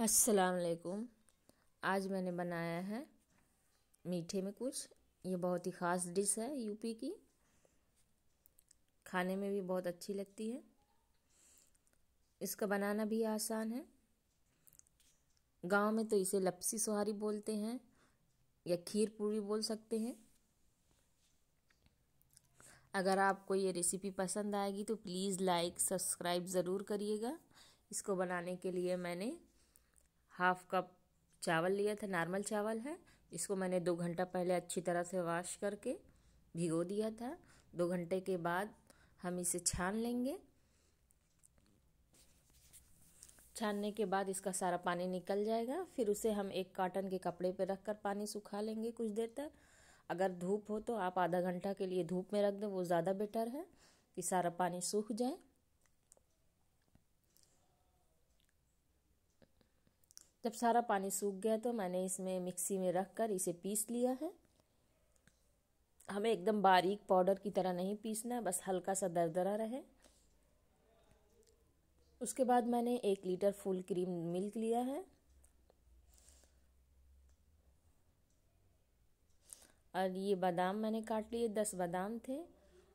अस्सलाम वालेकुम आज मैंने बनाया है मीठे में कुछ ये बहुत ही ख़ास डिश है यूपी की खाने में भी बहुत अच्छी लगती है इसका बनाना भी आसान है गांव में तो इसे लपसी सुहारी बोलते हैं या खीर पूरी बोल सकते हैं अगर आपको ये रेसिपी पसंद आएगी तो प्लीज़ लाइक सब्सक्राइब ज़रूर करिएगा इसको बनाने के लिए मैंने हाफ कप चावल लिया था नॉर्मल चावल है इसको मैंने दो घंटा पहले अच्छी तरह से वॉश करके भिगो दिया था दो घंटे के बाद हम इसे छान लेंगे छानने के बाद इसका सारा पानी निकल जाएगा फिर उसे हम एक काटन के कपड़े पर रख कर पानी सुखा लेंगे कुछ देर तक अगर धूप हो तो आप आधा घंटा के लिए धूप में रख दें वो ज़्यादा बेटर है कि सारा पानी सूख जाए जब सारा पानी सूख गया तो मैंने इसमें मिक्सी में रख कर इसे पीस लिया है हमें एकदम बारीक पाउडर की तरह नहीं पीसना है बस हल्का सा दरदरा रहे उसके बाद मैंने एक लीटर फुल क्रीम मिल्क लिया है और ये बादाम मैंने काट लिए दस बादाम थे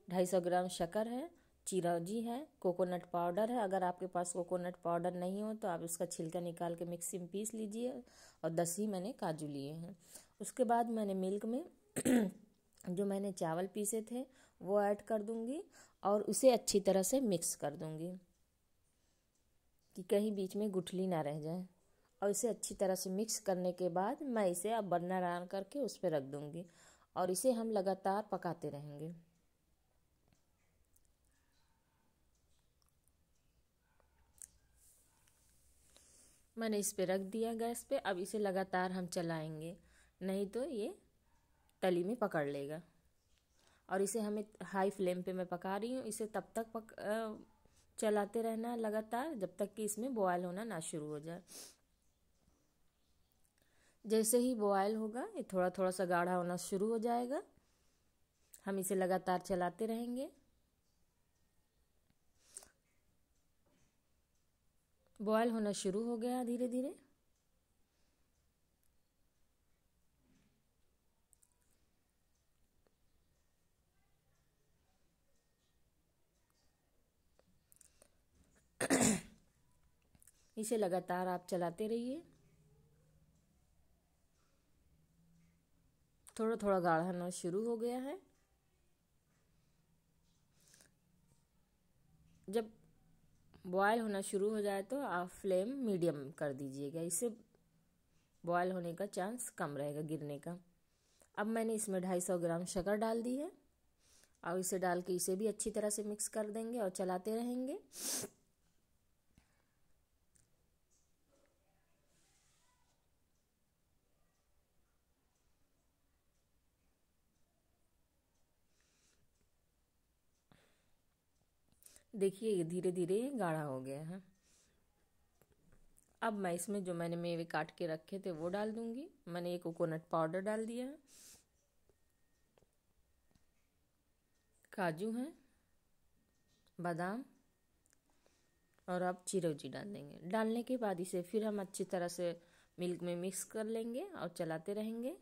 ढाई सौ ग्राम शक्कर है चिरौजी है कोकोनट पाउडर है अगर आपके पास कोकोनट पाउडर नहीं हो तो आप उसका छिलका निकाल के मिक्सी में पीस लीजिए और दस ही मैंने काजू लिए हैं उसके बाद मैंने मिल्क में जो मैंने चावल पीसे थे वो ऐड कर दूंगी और उसे अच्छी तरह से मिक्स कर दूंगी कि कहीं बीच में गुठली ना रह जाए और इसे अच्छी तरह से मिक्स करने के बाद मैं इसे अब बर्नर ऑन करके उस पर रख दूंगी और इसे हम लगातार पकाते रहेंगे मैंने इस पे रख दिया गैस पे अब इसे लगातार हम चलाएंगे नहीं तो ये तली में पकड़ लेगा और इसे हमें हाई फ्लेम पे मैं पका रही हूँ इसे तब तक पक चलाते रहना लगातार जब तक कि इसमें बॉयल होना ना शुरू हो जाए जैसे ही बॉयल होगा ये थोड़ा थोड़ा सा गाढ़ा होना शुरू हो जाएगा हम इसे लगातार चलाते रहेंगे बॉयल होना शुरू हो गया धीरे धीरे इसे लगातार आप चलाते रहिए थोड़ा थोड़ा गाढ़ाना शुरू हो गया है जब बॉयल होना शुरू हो जाए तो आप फ्लेम मीडियम कर दीजिएगा इससे बॉयल होने का चांस कम रहेगा गिरने का अब मैंने इसमें ढाई सौ ग्राम शक्कर डाल दी है और इसे डाल के इसे भी अच्छी तरह से मिक्स कर देंगे और चलाते रहेंगे देखिए ये धीरे धीरे गाढ़ा हो गया है अब मैं इसमें जो मैंने मेवे काट के रखे थे वो डाल दूंगी मैंने ये कोकोनट पाउडर डाल दिया है काजू हैं बादाम और अब चिरौजी डाल देंगे डालने के बाद इसे फिर हम अच्छी तरह से मिल्क में मिक्स कर लेंगे और चलाते रहेंगे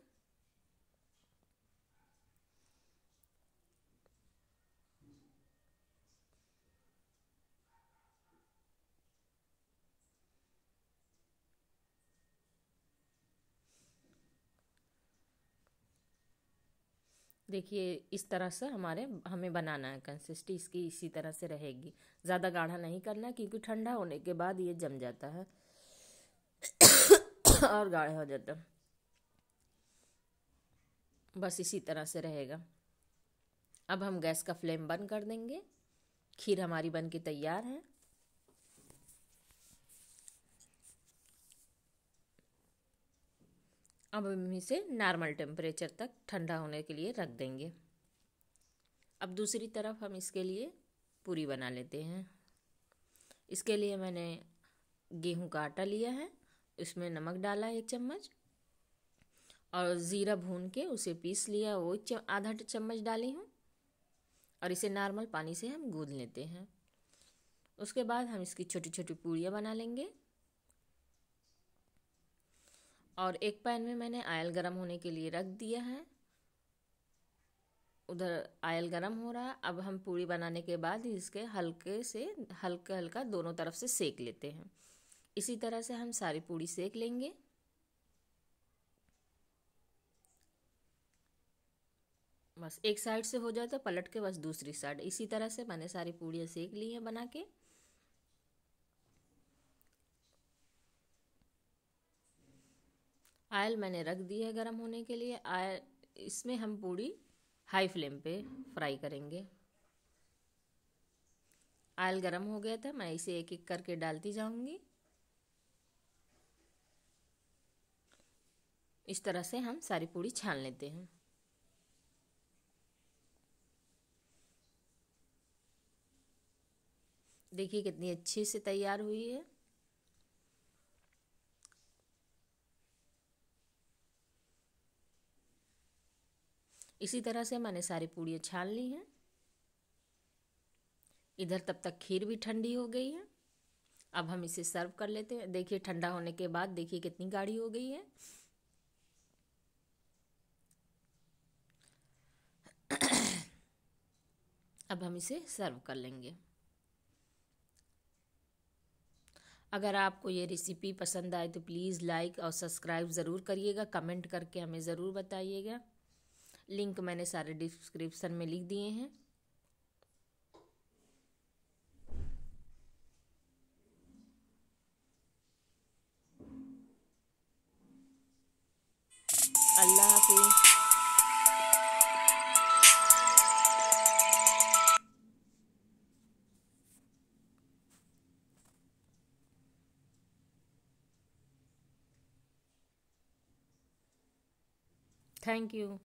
देखिए इस तरह से हमारे हमें बनाना है कंसिस्टी इसकी इसी तरह से रहेगी ज़्यादा गाढ़ा नहीं करना क्योंकि ठंडा होने के बाद ये जम जाता है और गाढ़ा हो जाता है बस इसी तरह से रहेगा अब हम गैस का फ्लेम बंद कर देंगे खीर हमारी बन के तैयार है अब हम इसे नॉर्मल टेम्परेचर तक ठंडा होने के लिए रख देंगे अब दूसरी तरफ हम इसके लिए पूरी बना लेते हैं इसके लिए मैंने गेहूं का आटा लिया है उसमें नमक डाला एक चम्मच और ज़ीरा भून के उसे पीस लिया वो आधा चम्मच डाली हूँ और इसे नॉर्मल पानी से हम गूँध लेते हैं उसके बाद हम इसकी छोटी छोटी पूड़ियाँ बना लेंगे और एक पैन में मैंने आयल गरम होने के लिए रख दिया है उधर आयल गरम हो रहा है अब हम पूड़ी बनाने के बाद इसके हल्के से हल्का हल्का दोनों तरफ से सेक लेते हैं इसी तरह से हम सारी पूड़ी सेक लेंगे बस एक साइड से हो जाए तो पलट के बस दूसरी साइड इसी तरह से मैंने सारी पूड़ियाँ सेक ली हैं बना के आयल मैंने रख दी है गर्म होने के लिए आयल इसमें हम पूड़ी हाई फ्लेम पे फ्राई करेंगे आयल गरम हो गया था मैं इसे एक एक करके डालती जाऊंगी इस तरह से हम सारी पूड़ी छान लेते हैं देखिए कितनी अच्छे से तैयार हुई है इसी तरह से मैंने सारी पूड़ियाँ छान ली हैं इधर तब तक खीर भी ठंडी हो गई है अब हम इसे सर्व कर लेते हैं देखिए ठंडा होने के बाद देखिए कितनी गाढ़ी हो गई है अब हम इसे सर्व कर लेंगे अगर आपको ये रेसिपी पसंद आए तो प्लीज़ लाइक और सब्सक्राइब ज़रूर करिएगा कमेंट करके हमें ज़रूर बताइएगा लिंक मैंने सारे डिस्क्रिप्शन में लिख दिए हैं अल्लाह हाफिज़ Thank you.